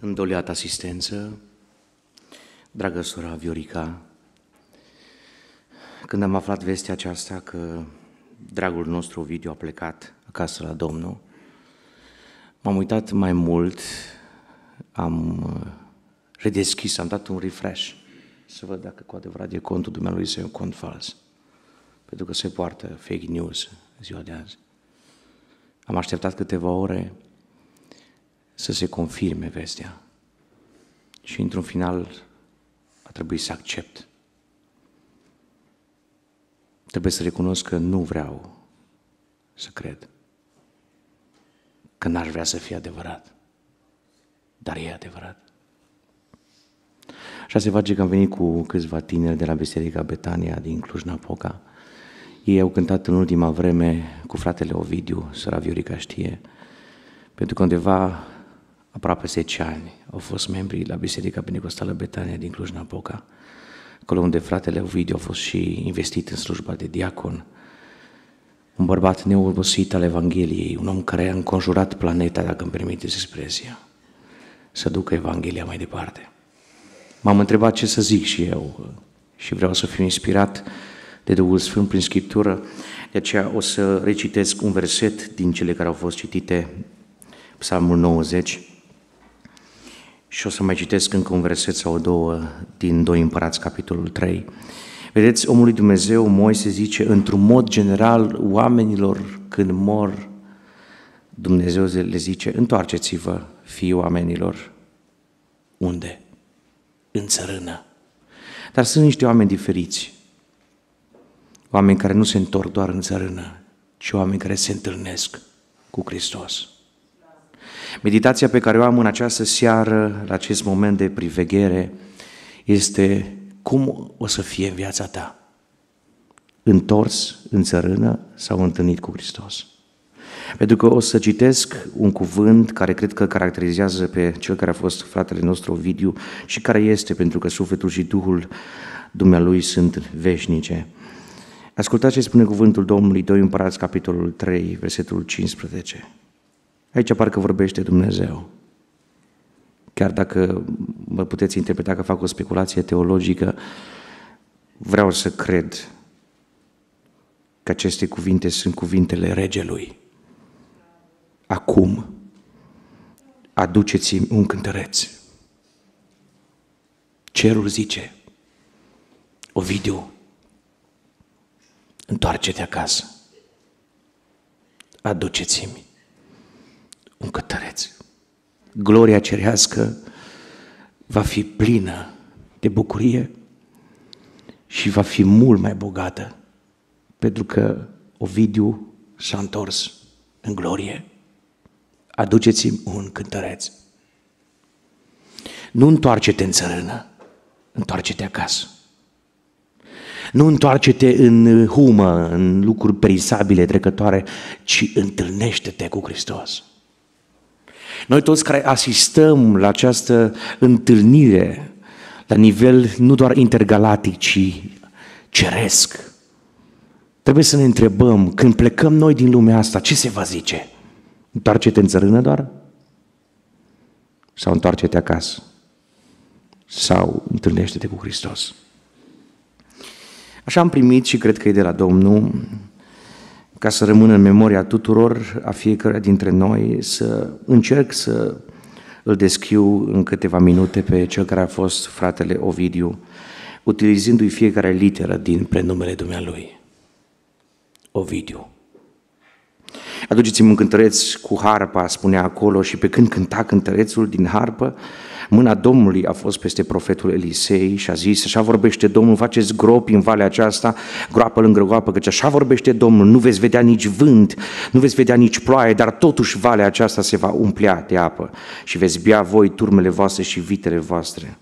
îndoleată asistență, dragă sora Viorica, când am aflat vestea aceasta că dragul nostru video a plecat acasă la Domnul, m-am uitat mai mult, am uh, redeschis, am dat un refresh să văd dacă cu adevărat e contul dumnealui sau e un cont fals. Pentru că se poartă fake news ziua de azi. Am așteptat câteva ore să se confirme vestea. Și într-un final a trebuit să accept. Trebuie să recunosc că nu vreau să cred. Că n-aș vrea să fie adevărat. Dar e adevărat. Așa se face că am venit cu câțiva tineri de la Biserica Betania din Cluj-Napoca. Ei au cântat în ultima vreme cu fratele Ovidiu, sora Viorica știe, pentru că undeva aproape 10 ani, au fost membri la Biserica Pentecostală Betania din Cluj-Napoca, acolo unde fratele Ovidiu a fost și investit în slujba de diacon, un bărbat neobosit al Evangheliei, un om care a înconjurat planeta, dacă îmi permiteți expresia, să ducă Evanghelia mai departe. M-am întrebat ce să zic și eu și vreau să fiu inspirat de Duhul Sfânt prin Scriptură, de aceea o să recitesc un verset din cele care au fost citite, Psalmul 90, și o să mai citesc încă un verset sau două din 2 Împărați, capitolul 3. Vedeți, omul lui Dumnezeu, Moise, zice, într-un mod general, oamenilor când mor, Dumnezeu le zice, întoarceți-vă, fii oamenilor. Unde? În țărână. Dar sunt niște oameni diferiți. Oameni care nu se întorc doar în țărână, ci oameni care se întâlnesc cu Hristos. Meditația pe care o am în această seară, la acest moment de priveghere, este cum o să fie în viața ta? Întors în țărână sau întâlnit cu Hristos? Pentru că o să citesc un cuvânt care cred că caracterizează pe cel care a fost fratele nostru Ovidiu și care este, pentru că sufletul și Duhul Dumnealui sunt veșnice. Ascultați ce spune cuvântul Domnului 2 Împărați, capitolul 3, versetul 15. Aici parcă vorbește Dumnezeu. Chiar dacă mă puteți interpreta că fac o speculație teologică, vreau să cred că aceste cuvinte sunt cuvintele regelui. Acum, aduceți-mi un cântăreț. Cerul zice, Ovidiu, întoarce-te acasă, aduceți-mi un cântăreț. Gloria cerească va fi plină de bucurie și va fi mult mai bogată, pentru că Ovidiu s-a întors în glorie. Aduceți-mi un cântăreț. Nu întoarce-te în țărână, întoarce-te acasă. Nu întoarce-te în humă, în lucruri perisabile, trecătoare, ci întâlnește-te cu Hristos. Noi toți care asistăm la această întâlnire, la nivel nu doar intergalatic, ci ceresc, trebuie să ne întrebăm, când plecăm noi din lumea asta, ce se va zice? Întoarce-te în țărână doar? Sau întoarce-te acasă? Sau întâlnește-te cu Hristos? Așa am primit și cred că e de la Domnul ca să rămână în memoria tuturor, a fiecare dintre noi, să încerc să îl descriu în câteva minute pe cel care a fost fratele Ovidiu, utilizându-i fiecare literă din prenumele dumnealui. Ovidiu. Aduceți-mi un cântăreț cu harpa, spunea acolo, și pe când cânta cântărețul din harpă, Mâna Domnului a fost peste profetul Elisei și a zis, așa vorbește Domnul, faceți gropi în valea aceasta, groapă lângă groapă, căci așa vorbește Domnul, nu veți vedea nici vânt, nu veți vedea nici ploaie, dar totuși valea aceasta se va umplea de apă și veți bea voi turmele voastre și vitele voastre.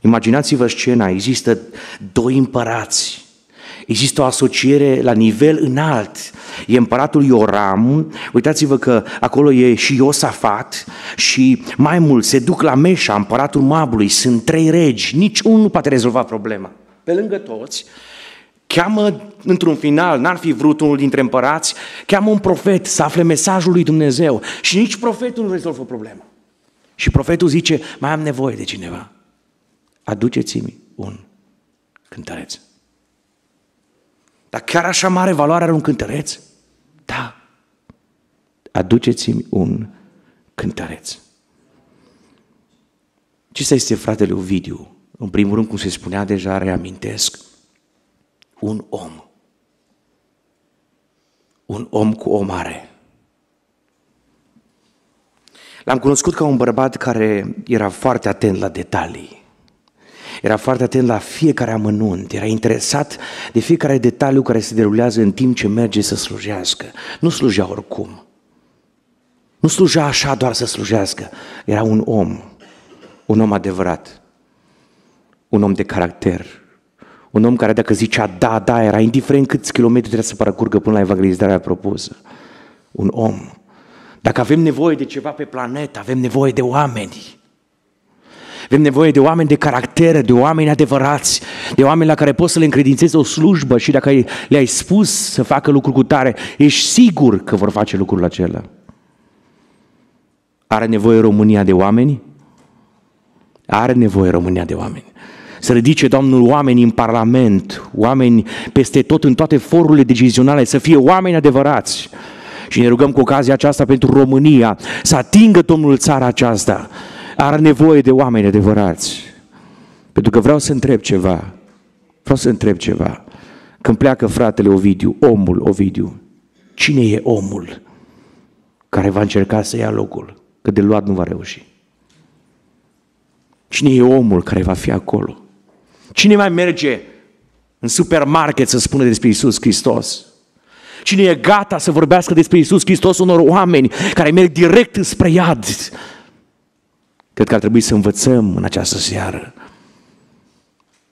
Imaginați-vă scena, există doi împărați Există o asociere la nivel înalt. E împăratul Ioram, uitați-vă că acolo e și Iosafat și mai mult se duc la Meșa, împăratul Mabului, sunt trei regi, nici unul nu poate rezolva problema. Pe lângă toți, cheamă într-un final, n-ar fi vrut unul dintre împărați, cheamă un profet să afle mesajul lui Dumnezeu și nici profetul nu rezolvă problema. Și profetul zice, mai am nevoie de cineva. Aduceți-mi un cântăreț. Dar chiar așa mare valoare are un cântăreț? Da. Aduceți-mi un cântăreț. Acesta este fratele Ovidiu. În primul rând, cum se spunea deja, reamintesc, un om. Un om cu o mare. L-am cunoscut ca un bărbat care era foarte atent la detalii era foarte atent la fiecare amănunt, era interesat de fiecare detaliu care se derulează în timp ce merge să slujească. Nu slujea oricum. Nu slujea așa doar să slujească. Era un om, un om adevărat, un om de caracter, un om care dacă zicea da, da, era indiferent câți kilometri trebuie să parcurgă până la evanghelizarea propusă. Un om. Dacă avem nevoie de ceva pe planetă, avem nevoie de oameni. Avem nevoie de oameni de caracter, de oameni adevărați, de oameni la care poți să le încredințezi o slujbă și dacă le-ai spus să facă lucruri cu tare, ești sigur că vor face lucrul acela. Are nevoie România de oameni? Are nevoie România de oameni. Să ridice Domnul oameni în Parlament, oameni peste tot, în toate forurile decizionale, să fie oameni adevărați. Și ne rugăm cu ocazia aceasta pentru România, să atingă Domnul țara aceasta, are nevoie de oameni adevărați. Pentru că vreau să întreb ceva. Vreau să întreb ceva. Când pleacă fratele Ovidiu, omul Ovidiu, cine e omul care va încerca să ia locul? Că de luat nu va reuși. Cine e omul care va fi acolo? Cine mai merge în supermarket să spună despre Isus Hristos? Cine e gata să vorbească despre Isus Hristos unor oameni care merg direct spre iad, Cred că ar trebui să învățăm în această seară.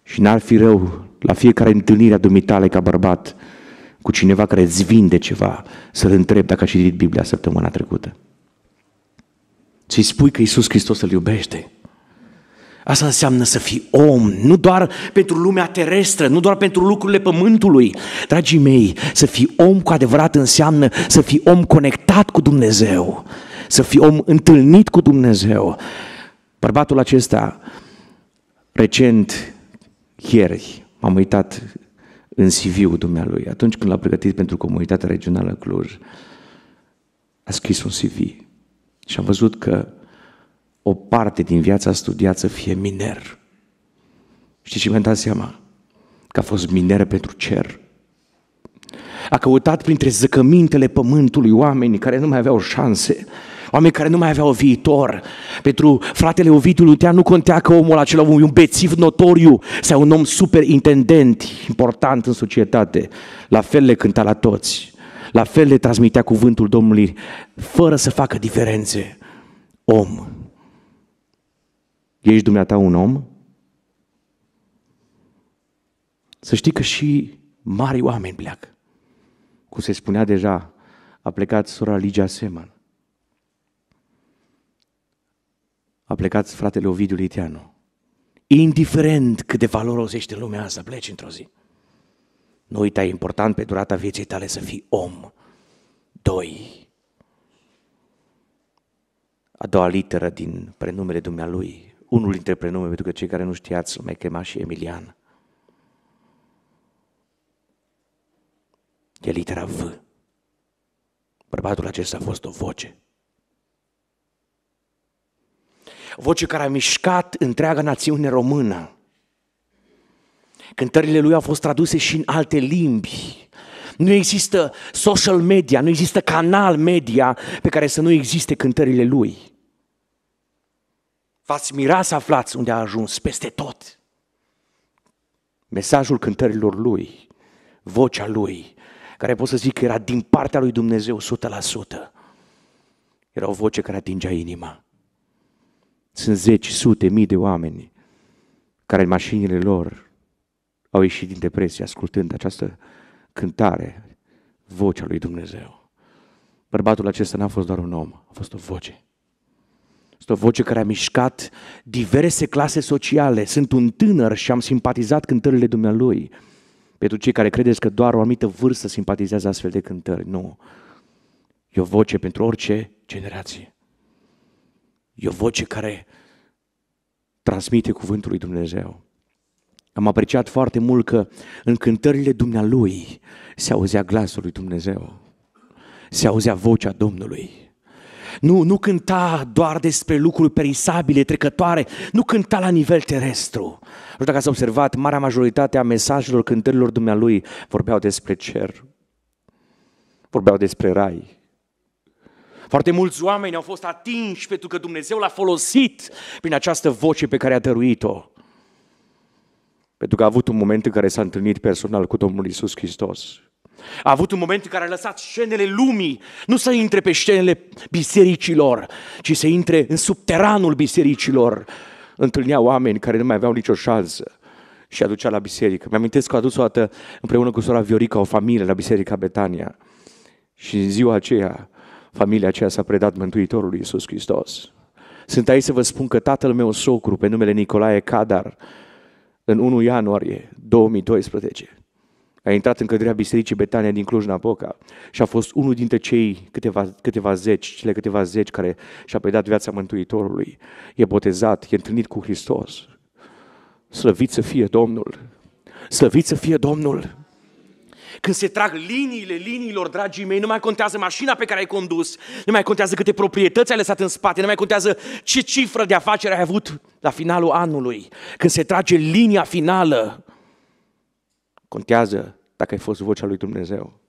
Și n-ar fi rău la fiecare întâlnire a dumitale ca bărbat cu cineva care îți vinde ceva, să-l întreb dacă a citit Biblia săptămâna trecută. Să-i spui că Iisus Hristos îl iubește. Asta înseamnă să fii om, nu doar pentru lumea terestră, nu doar pentru lucrurile pământului. Dragii mei, să fii om cu adevărat înseamnă să fii om conectat cu Dumnezeu, să fii om întâlnit cu Dumnezeu, Bărbatul acesta, recent, ieri, m-am uitat în CV-ul dumnealui, atunci când l-a pregătit pentru comunitatea regională Cluj, a scris un CV și am văzut că o parte din viața studiat să fie miner. Știți ce mi-am dat seama? Că a fost miner pentru cer. A căutat printre zăcămintele pământului oamenii care nu mai aveau șanse oameni care nu mai aveau viitor. Pentru fratele Ovidiu Lutean nu contea că omul acela un bețiv notoriu sau un om superintendent important în societate. La fel le cânta la toți. La fel le transmitea cuvântul Domnului, fără să facă diferențe. Om. Ești dumneata un om? Să știi că și mari oameni pleacă. Cum se spunea deja, a plecat sora Ligia Seman. a plecat fratele Ovidiu Litianu. Indiferent cât de valoros ești în lumea asta, pleci într-o zi. Nu uita, e important pe durata vieții tale să fii om. Doi. A doua literă din prenumele dumnealui, unul dintre prenume, pentru că cei care nu știați îl mai chema și Emilian. E litera V. Bărbatul acesta a fost o voce. voce care a mișcat întreaga națiune română. Cântările lui au fost traduse și în alte limbi. Nu există social media, nu există canal media pe care să nu existe cântările lui. V-ați mira să aflați unde a ajuns, peste tot. Mesajul cântărilor lui, vocea lui, care pot să zic că era din partea lui Dumnezeu 100%, era o voce care atingea inima. Sunt zeci, sute, mii de oameni care în mașinile lor au ieșit din depresie ascultând această cântare, vocea lui Dumnezeu. Bărbatul acesta n-a fost doar un om, a fost o voce. Este o voce care a mișcat diverse clase sociale. Sunt un tânăr și am simpatizat cântările dumnealui. Pentru cei care credeți că doar o anumită vârstă simpatizează astfel de cântări, nu. E o voce pentru orice generație. E o voce care transmite cuvântul lui Dumnezeu. Am apreciat foarte mult că în cântările dumnealui se auzea glasul lui Dumnezeu. Se auzea vocea Domnului. Nu, nu cânta doar despre lucruri perisabile, trecătoare, nu cânta la nivel terestru. Nu știu dacă ați observat, marea majoritate a mesajelor cântărilor dumnealui vorbeau despre cer, vorbeau despre rai, foarte mulți oameni au fost atinși pentru că Dumnezeu l-a folosit prin această voce pe care a dăruit-o. Pentru că a avut un moment în care s-a întâlnit personal cu Domnul Isus Hristos. A avut un moment în care a lăsat scenele lumii, nu să intre pe scenele bisericilor, ci să intre în subteranul bisericilor. Întâlnea oameni care nu mai aveau nicio șansă și aducea la biserică. Mi-amintesc că a adus o dată împreună cu sora Viorica o familie la biserica Betania. Și în ziua aceea familia aceea s-a predat Mântuitorului Iisus Hristos. Sunt aici să vă spun că tatăl meu socru, pe numele Nicolae Cadar, în 1 ianuarie 2012, a intrat în căderea Bisericii Betania din Cluj-Napoca și a fost unul dintre cei câteva, câteva zeci, cele câteva zeci care și-a predat viața Mântuitorului. E botezat, e întâlnit cu Hristos. Slăvit să fie Domnul! Slăvit să fie Domnul! Când se trag liniile liniilor, dragii mei, nu mai contează mașina pe care ai condus, nu mai contează câte proprietăți ai lăsat în spate, nu mai contează ce cifră de afacere ai avut la finalul anului. Când se trage linia finală, contează dacă ai fost vocea lui Dumnezeu.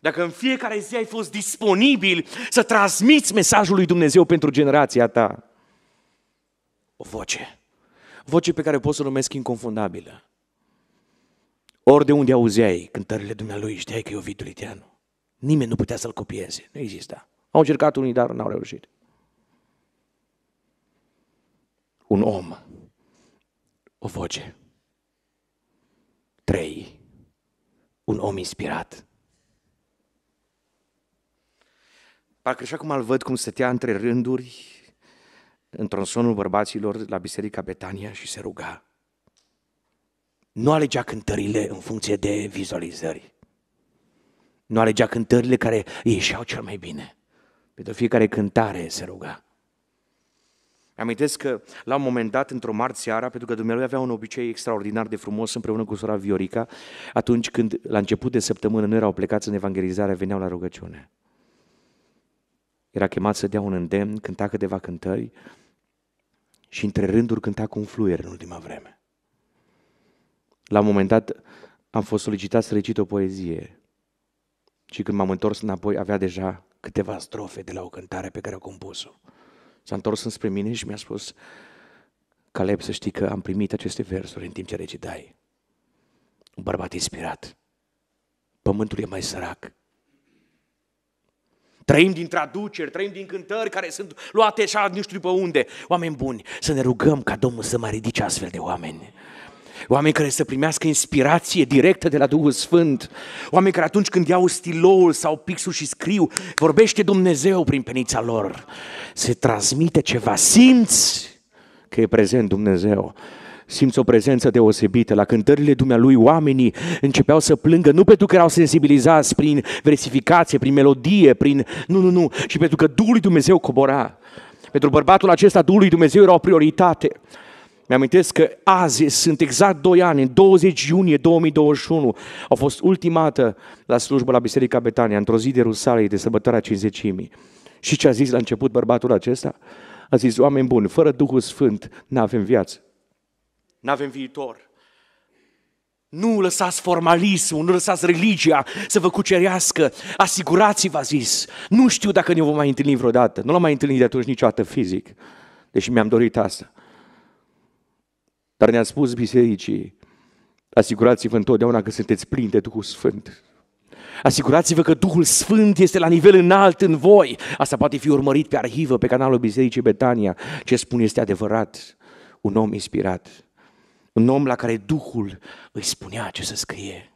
Dacă în fiecare zi ai fost disponibil să transmiți mesajul lui Dumnezeu pentru generația ta. O voce. voce pe care pot să o numesc inconfundabilă. Ori de unde auzeai cântările dumnealui, știai că e Ovidiu Liteanu. Nimeni nu putea să-l copieze, nu exista. Au încercat unii, dar n-au reușit. Un om, o voce, trei, un om inspirat. Parcă și acum îl văd cum stătea între rânduri, în sonul bărbaților la Biserica Betania și se ruga. Nu alegea cântările în funcție de vizualizări. Nu alegea cântările care ieșeau cel mai bine. Pentru fiecare cântare se ruga. Amintesc că la un moment dat, într-o marți seara, pentru că Dumnezeu avea un obicei extraordinar de frumos împreună cu sora Viorica, atunci când la început de săptămână nu erau plecați în evangelizare, veneau la rugăciune. Era chemat să dea un îndemn, cânta câteva cântări și între rânduri cânta cu un fluier în ultima vreme. La un moment dat am fost solicitat să recit o poezie și când m-am întors înapoi avea deja câteva strofe de la o cântare pe care o compus-o. S-a întors înspre mine și mi-a spus, Caleb, să știi că am primit aceste versuri în timp ce recitai. Un bărbat inspirat. Pământul e mai sărac. Trăim din traduceri, trăim din cântări care sunt luate așa, nu știu după unde. Oameni buni, să ne rugăm ca Domnul să mai ridice astfel de oameni oameni care să primească inspirație directă de la Duhul Sfânt, oameni care atunci când iau stiloul sau pixul și scriu, vorbește Dumnezeu prin penița lor, se transmite ceva, simți că e prezent Dumnezeu simți o prezență deosebită. La cântările dumnealui oamenii începeau să plângă nu pentru că erau sensibilizați prin versificație, prin melodie, prin... Nu, nu, nu. Și pentru că Duhul lui Dumnezeu cobora. Pentru bărbatul acesta, Duhul lui Dumnezeu era o prioritate mi am că azi sunt exact 2 ani, în 20 iunie 2021, au fost ultimată la slujbă la Biserica Betania, într-o zi de Rusalei, de sărbătoarea cinzecimii. Și ce a zis la început bărbatul acesta? A zis, oameni buni, fără Duhul Sfânt nu avem viață, nu avem viitor. Nu lăsați formalismul, nu lăsați religia să vă cucerească. Asigurați-vă, a zis. Nu știu dacă ne vom mai întâlni vreodată. Nu l-am mai întâlnit de atunci niciodată fizic, deși mi-am dorit asta. Dar ne-a spus bisericii, asigurați-vă întotdeauna că sunteți plini de Duhul Sfânt. Asigurați-vă că Duhul Sfânt este la nivel înalt în voi. Asta poate fi urmărit pe arhivă, pe canalul Bisericii Betania. Ce spun este adevărat. Un om inspirat. Un om la care Duhul îi spunea ce să scrie.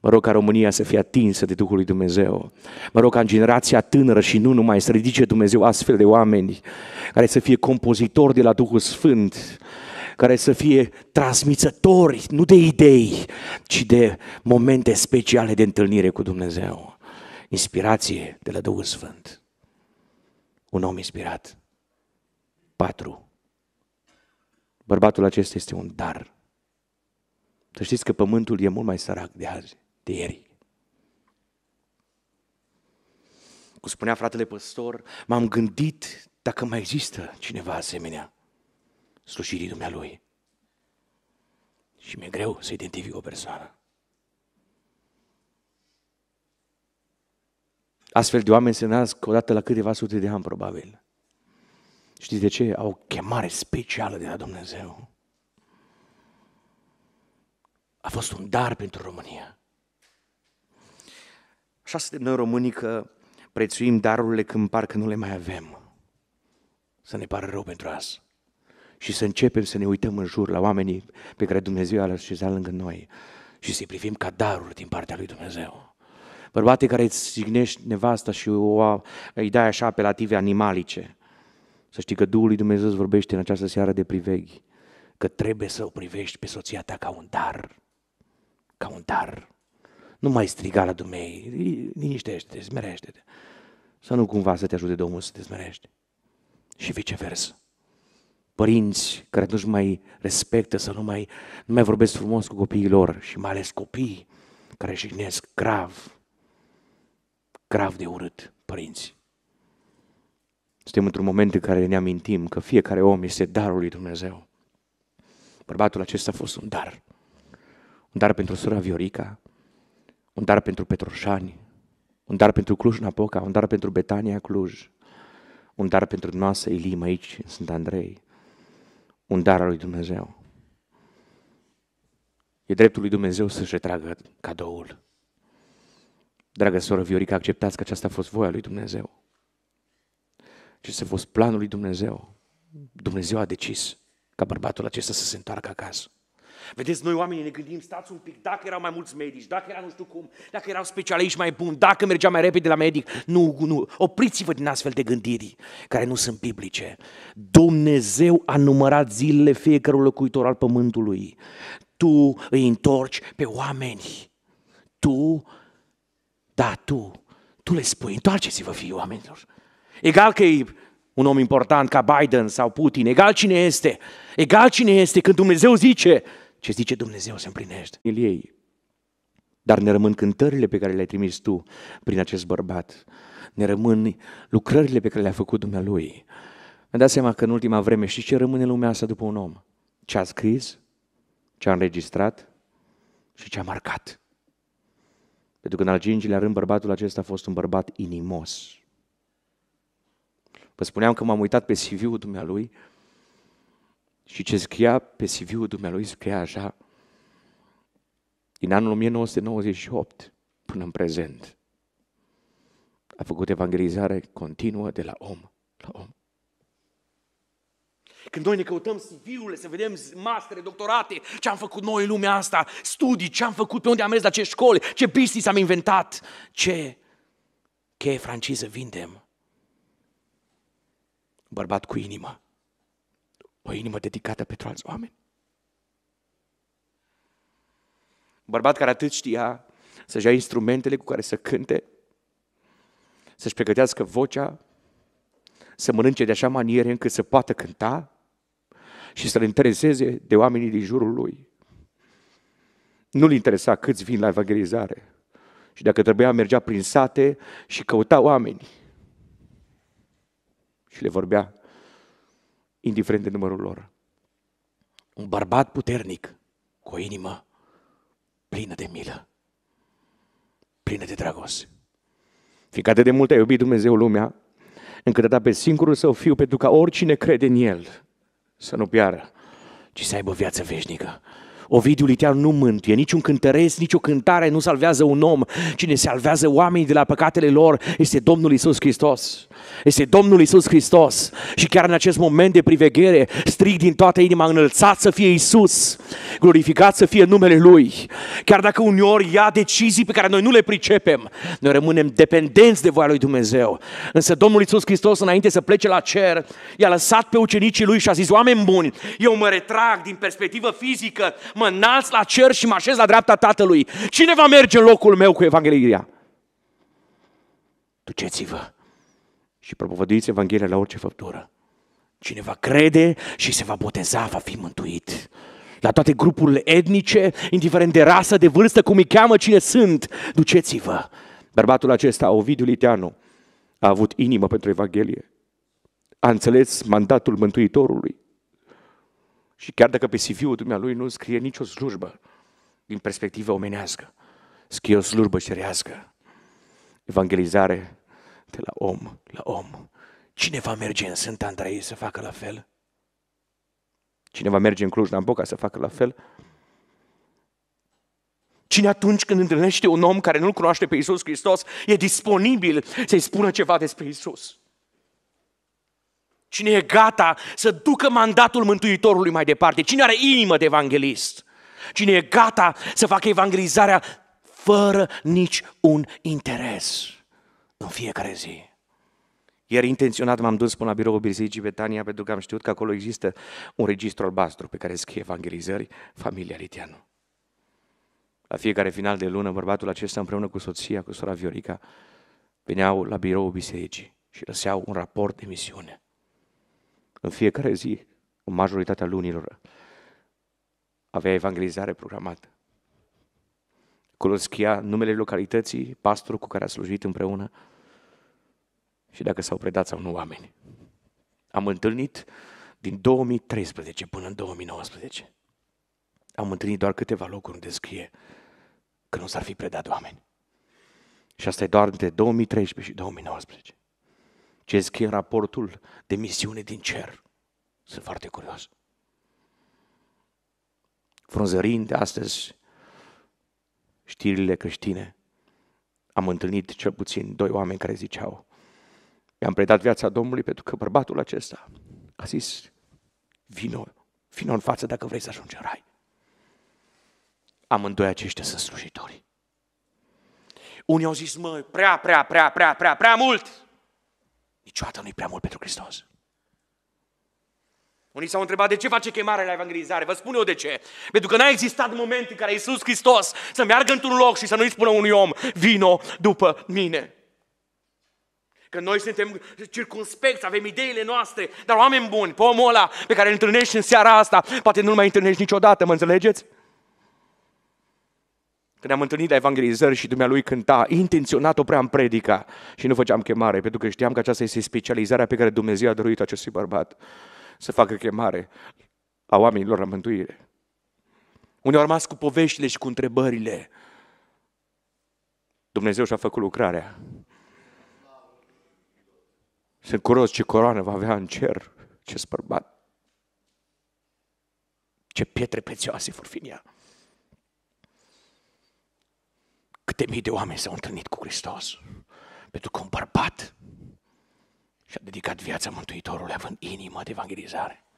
Mă rog ca România să fie atinsă de Duhul lui Dumnezeu. Mă rog ca în generația tânără și nu numai să ridice Dumnezeu astfel de oameni care să fie compozitori de la Duhul Sfânt, care să fie transmițători, nu de idei, ci de momente speciale de întâlnire cu Dumnezeu. Inspirație de la Duhul Sfânt. Un om inspirat. patru. Bărbatul acesta este un dar. Să știți că pământul e mult mai sărac de azi, de ieri. Cum spunea fratele păstor, m-am gândit dacă mai există cineva asemenea slujirii Dumnealui. Și mi-e greu să identific o persoană. Astfel de oameni se nasc odată la câteva sute de ani, probabil. Știți de ce? Au o chemare specială de la Dumnezeu. A fost un dar pentru România. Așa suntem noi românii că prețuim darurile când parcă nu le mai avem. Să ne pară rău pentru asta și să începem să ne uităm în jur la oamenii pe care Dumnezeu a lăsat lângă noi și să-i privim ca daruri din partea lui Dumnezeu. Bărbate care îți signești nevasta și o, îi dai așa apelative animalice, să știi că Duhul lui Dumnezeu îți vorbește în această seară de priveghi, că trebuie să o privești pe soția ta ca un dar, ca un dar. Nu mai striga la dumnei, liniștește-te, smerește-te. Să nu cumva să te ajute Domnul să te smerești. Și viceversa părinți care nu-și mai respectă sau nu mai, nu mai vorbesc frumos cu copiii lor și mai ales copii care jignesc grav, grav de urât părinți. Suntem într-un moment în care ne amintim că fiecare om este darul lui Dumnezeu. Bărbatul acesta a fost un dar. Un dar pentru sora Viorica, un dar pentru Petroșani, un dar pentru Cluj-Napoca, un dar pentru Betania Cluj, un dar pentru noastră Ilim aici, în Sunt Andrei, un dar al lui Dumnezeu. E dreptul lui Dumnezeu să-și retragă cadoul. Dragă soră Viorica, acceptați că aceasta a fost voia lui Dumnezeu. Ce a fost planul lui Dumnezeu. Dumnezeu a decis ca bărbatul acesta să se întoarcă acasă. Vedeți, noi oamenii ne gândim, stați un pic, dacă erau mai mulți medici, dacă era nu știu cum, dacă erau specialiști mai buni, dacă mergea mai repede la medic, nu, nu, opriți-vă din astfel de gândiri care nu sunt biblice. Dumnezeu a numărat zilele fiecărui locuitor al pământului. Tu îi întorci pe oameni. Tu, da, tu, tu le spui, întoarceți-vă fii oamenilor. Egal că e un om important ca Biden sau Putin, egal cine este, egal cine este, când Dumnezeu zice, ce zice Dumnezeu se împlinește Iliei, Dar ne rămân cântările pe care le-ai trimis tu prin acest bărbat. Ne rămân lucrările pe care le-a făcut Dumnealui. Mi-am dat seama că în ultima vreme știi ce rămâne lumea asta după un om? Ce a scris, ce a înregistrat și ce a marcat. Pentru că în al cincilea rând bărbatul acesta a fost un bărbat inimos. Vă spuneam că m-am uitat pe CV-ul dumnealui și ce scria pe CV-ul dumnealui scria așa, din anul 1998 până în prezent, a făcut evangelizare continuă de la om la om. Când noi ne căutăm CV-urile, să vedem mastere, doctorate, ce am făcut noi în lumea asta, studii, ce am făcut, pe unde am mers, la ce școli, ce business am inventat, ce cheie franciză vindem. Bărbat cu inimă o inimă dedicată pentru alți oameni. Bărbat care atât știa să-și ia instrumentele cu care să cânte, să-și pregătească vocea, să mănânce de așa maniere încât să poată cânta și să-l intereseze de oamenii din jurul lui. Nu-l interesa câți vin la evangelizare. Și dacă trebuia, mergea prin sate și căuta oameni. Și le vorbea indiferent de numărul lor. Un bărbat puternic, cu o inimă plină de milă, plină de dragoste. Fiindcă atât de mult a iubit Dumnezeu lumea, încât a dat pe singurul său fiu pentru ca oricine crede în el să nu piară, ci să aibă viață veșnică. Ovidiu Litean nu mântuie, niciun cântăresc, nicio cântare nu salvează un om. Cine salvează oamenii de la păcatele lor este Domnul Isus Hristos. Este Domnul Isus Hristos. Și chiar în acest moment de priveghere strig din toată inima, înălțat să fie Isus, glorificat să fie numele Lui. Chiar dacă uneori ia decizii pe care noi nu le pricepem, noi rămânem dependenți de voia Lui Dumnezeu. Însă Domnul Isus Hristos, înainte să plece la cer, i-a lăsat pe ucenicii Lui și a zis, oameni buni, eu mă retrag din perspectivă fizică, mă înalț la cer și mă așez la dreapta Tatălui. Cine va merge în locul meu cu Evanghelia? Duceți-vă și propovăduiți Evanghelia la orice făptură. Cine va crede și se va boteza, va fi mântuit. La toate grupurile etnice, indiferent de rasă, de vârstă, cum îi cheamă, cine sunt, duceți-vă. Bărbatul acesta, Ovidiu Liteanu, a avut inimă pentru Evanghelie. A înțeles mandatul Mântuitorului. Și chiar dacă pe CV-ul dumnealui nu scrie nicio slujbă din perspectivă omenească, scrie o slujbă cerească. Evangelizare de la om la om. Cine va merge în Sânta Andrei să facă la fel? Cine va merge în Cluj-Napoca să facă la fel? Cine atunci când întâlnește un om care nu-L cunoaște pe Iisus Hristos, e disponibil să-i spună ceva despre Iisus? Cine e gata să ducă mandatul Mântuitorului mai departe? Cine are inimă de evanghelist? Cine e gata să facă evangelizarea fără nici un interes în fiecare zi? Iar intenționat m-am dus până la biroul Bisericii Betania pentru că am știut că acolo există un registru albastru pe care scrie evangelizări familia Litianu. La fiecare final de lună, bărbatul acesta împreună cu soția, cu sora Viorica, veneau la biroul bisericii și lăseau un raport de misiune în fiecare zi, în majoritatea lunilor, avea evangelizare programată. Cunoschia numele localității, pastorul cu care a slujit împreună și dacă s-au predat sau nu oameni. Am întâlnit din 2013 până în 2019. Am întâlnit doar câteva locuri unde scrie că nu s-ar fi predat oameni. Și asta e doar între 2013 și 2019 ce scrie în raportul de misiune din cer. Sunt foarte curios. Frunzărind de astăzi știrile creștine, am întâlnit cel puțin doi oameni care ziceau i am predat viața Domnului pentru că bărbatul acesta a zis vino, vino în față dacă vrei să ajungi în rai. Amândoi aceștia sunt slujitori. Unii au zis, mă, prea, prea, prea, prea, prea, prea mult. Niciodată nu-i prea mult pentru Hristos. Unii s-au întrebat de ce face chemarea la evangelizare. Vă spun eu de ce. Pentru că n-a existat moment în care Iisus Hristos să meargă într-un loc și să nu-i spună unui om, vino după mine. Că noi suntem circunspecți, avem ideile noastre, dar oameni buni, pomul ăla pe care îl întâlnești în seara asta, poate nu-l mai întâlnești niciodată, mă înțelegeți? Când ne-am întâlnit la evanghelizări și dumnealui cânta, intenționat opream predica și nu făceam chemare, pentru că știam că aceasta este specializarea pe care Dumnezeu a dăruit acestui bărbat, să facă chemare a oamenilor la mântuire. Unii au rămas cu poveștile și cu întrebările. Dumnezeu și-a făcut lucrarea. Sunt curios ce coroană va avea în cer, ce spărbat. Ce pietre prețioase vor fi în ea. Câte mii de oameni s-au întâlnit cu Hristos. Pentru că un bărbat și-a dedicat viața Mântuitorului având inimă de evangelizare.